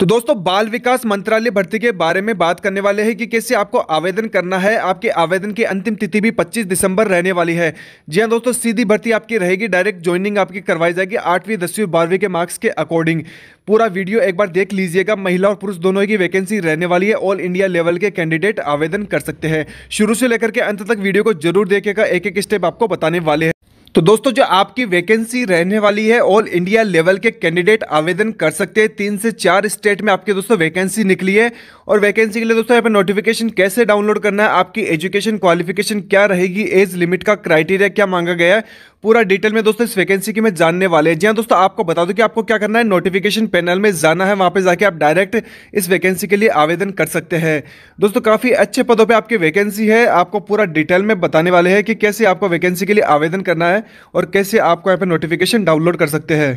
तो दोस्तों बाल विकास मंत्रालय भर्ती के बारे में बात करने वाले हैं कि कैसे आपको आवेदन करना है आपके आवेदन की अंतिम तिथि भी 25 दिसंबर रहने वाली है जी हाँ दोस्तों सीधी भर्ती आपकी रहेगी डायरेक्ट ज्वाइनिंग आपकी करवाई जाएगी आठवीं दसवीं बारहवीं के मार्क्स के अकॉर्डिंग पूरा वीडियो एक बार देख लीजिएगा महिला और पुरुष दोनों की वैकेंसी रहने वाली है ऑल इंडिया लेवल के कैंडिडेट आवेदन कर सकते हैं शुरू से लेकर के अंत तक वीडियो को जरूर देखेगा एक एक स्टेप आपको बताने वाले हैं तो दोस्तों जो आपकी वैकेंसी रहने वाली है ऑल इंडिया लेवल के कैंडिडेट आवेदन कर सकते हैं तीन से चार स्टेट में आपके दोस्तों वैकेंसी निकली है और वैकेंसी के लिए दोस्तों यहाँ पर नोटिफिकेशन कैसे डाउनलोड करना है आपकी एजुकेशन क्वालिफिकेशन क्या रहेगी एज लिमिट का क्राइटेरिया क्या मांगा गया है पूरा डिटेल में दोस्तों इस वैकेंसी की मैं जानने वाले जी हाँ दोस्तों आपको बता दूं कि आपको क्या करना है नोटिफिकेशन पैनल में जाना है वहां पे जाके आप डायरेक्ट इस वैकेंसी के लिए आवेदन कर सकते हैं दोस्तों काफ़ी अच्छे पदों पे आपकी वैकेंसी है आपको पूरा डिटेल में बताने वाले हैं कि कैसे आपको वैकेंसी के लिए आवेदन करना है और कैसे आपको यहाँ पर नोटिफिकेशन डाउनलोड कर सकते हैं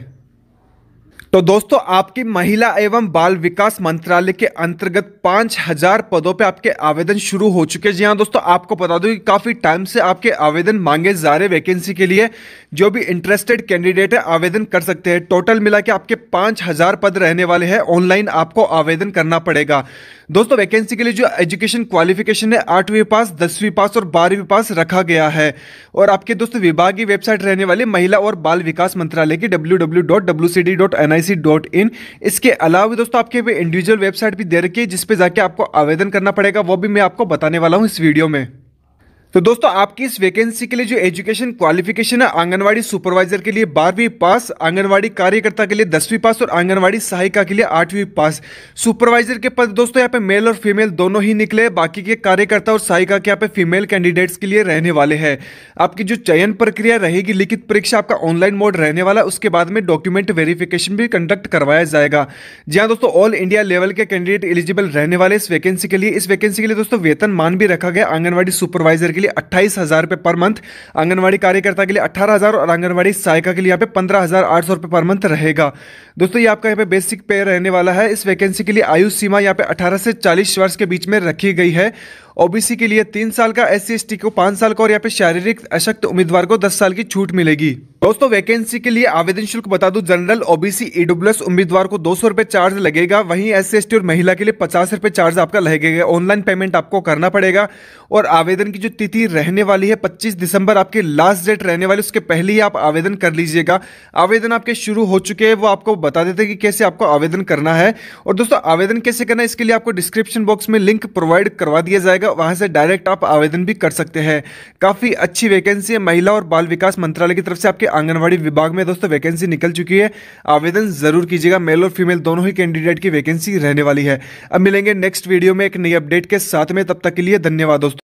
तो दोस्तों आपकी महिला एवं बाल विकास मंत्रालय के अंतर्गत पांच हजार पदों पे आपके आवेदन शुरू हो चुके हैं जी हाँ दोस्तों आपको बता दूं कि काफ़ी टाइम से आपके आवेदन मांगे जा रहे वैकेंसी के लिए जो भी इंटरेस्टेड कैंडिडेट है आवेदन कर सकते हैं टोटल मिला के आपके पांच हजार पद रहने वाले हैं ऑनलाइन आपको आवेदन करना पड़ेगा दोस्तों वैकेंसी के लिए जो एजुकेशन क्वालिफिकेशन है आठवीं पास दसवीं पास और बारहवीं पास रखा गया है और आपके दोस्तों विभागीय वेबसाइट रहने वाली महिला और बाल विकास मंत्रालय की W W dot W C D dot C dot in इसके अलावा दोस्तों आपके इंडिविजुअल वेबसाइट भी दे रखी है जिसपे जाके आपको आवेदन करना पड़ेगा वो भी मैं आपको बताने वाला हूँ इस वीडियो में तो दोस्तों आपकी इस वैकेंसी के लिए जो एजुकेशन क्वालिफिकेशन है आंगनवाड़ी सुपरवाइजर के लिए बारहवीं पास आंगनवाड़ी कार्यकर्ता के लिए दसवीं पास और आंगनवाड़ी सहायिका के लिए आठवीं पास सुपरवाइजर के पद दोस्तों यहाँ पे मेल और फीमेल दोनों ही निकले बाकी के कार्यकर्ता और सहायिका के यहाँ पे फीमेल कैंडिडेट्स के लिए रहने वाले है आपकी जो चयन प्रक्रिया रहेगी लिखित परीक्षा आपका ऑनलाइन मोड रहने वाला उसके बाद में डॉक्यूमेंट वेरिफिकेशन भी कंडक्ट करवाया जाएगा जहाँ दोस्तों ऑल इंडिया लेवल के कैंडिडेट एलिजिबल रहने वाले इस वैकेंसी के लिए इस वैकेंसी के लिए दोस्तों वेतन मान भी रखा गया आंगनबाड़ी सुपरवाइजर के लिए अट्ठाईस हज़ार रुपये पर मंथ आंगनवाड़ी कार्यकर्ता के लिए अट्ठारह हज़ार और आंगनबाड़ी सहायिका के लिए यहाँ पे पंद्रह हज़ार आठ सौ रुपये पर मंथ रहेगा दोस्तों ये आपका यहाँ पे बेसिक पे रहने वाला है इस वैकेंसी के लिए आयु सीमा यहाँ पे अठारह से चालीस वर्ष के बीच में रखी गई है ओबीसी के लिए तीन साल का एस सी को पांच साल का और यहाँ पे शारीरिक अशक्त उम्मीदवार को दस साल की छूट मिलेगी दोस्तों वैकेंसी के लिए आवेदन शुल्क बता दूं जनरल ओबीसी ईडब्ल्यूएस उम्मीदवार को दो सौ रुपए चार्ज लगेगा वहीं एस सी और महिला के लिए पचास रुपए चार्ज आपका लगेगा ऑनलाइन पेमेंट आपको करना पड़ेगा और आवेदन की जो तिथि तिथि रहने वाली है 25 दिसंबर आपके लास्ट डेट रहने वाली उसके पहले ही आप आवेदन कर लीजिएगा आवेदन आपके शुरू हो चुके हैं वो आपको बता देते हैं कि कैसे आपको आवेदन करना है और दोस्तों आवेदन कैसे करना है इसके लिए आपको डिस्क्रिप्शन बॉक्स में लिंक प्रोवाइड करवा दिया जाएगा वहां से डायरेक्ट आप आवेदन भी कर सकते हैं काफ़ी अच्छी वैकेंसी है महिला और बाल विकास मंत्रालय की तरफ से आपके आंगनबाड़ी विभाग में दोस्तों वैकेंसी निकल चुकी है आवेदन जरूर कीजिएगा मेल और फीमेल दोनों ही कैंडिडेट की वैकेंसी रहने वाली है अब मिलेंगे नेक्स्ट वीडियो में एक नई अपडेट के साथ में तब तक के लिए धन्यवाद दोस्तों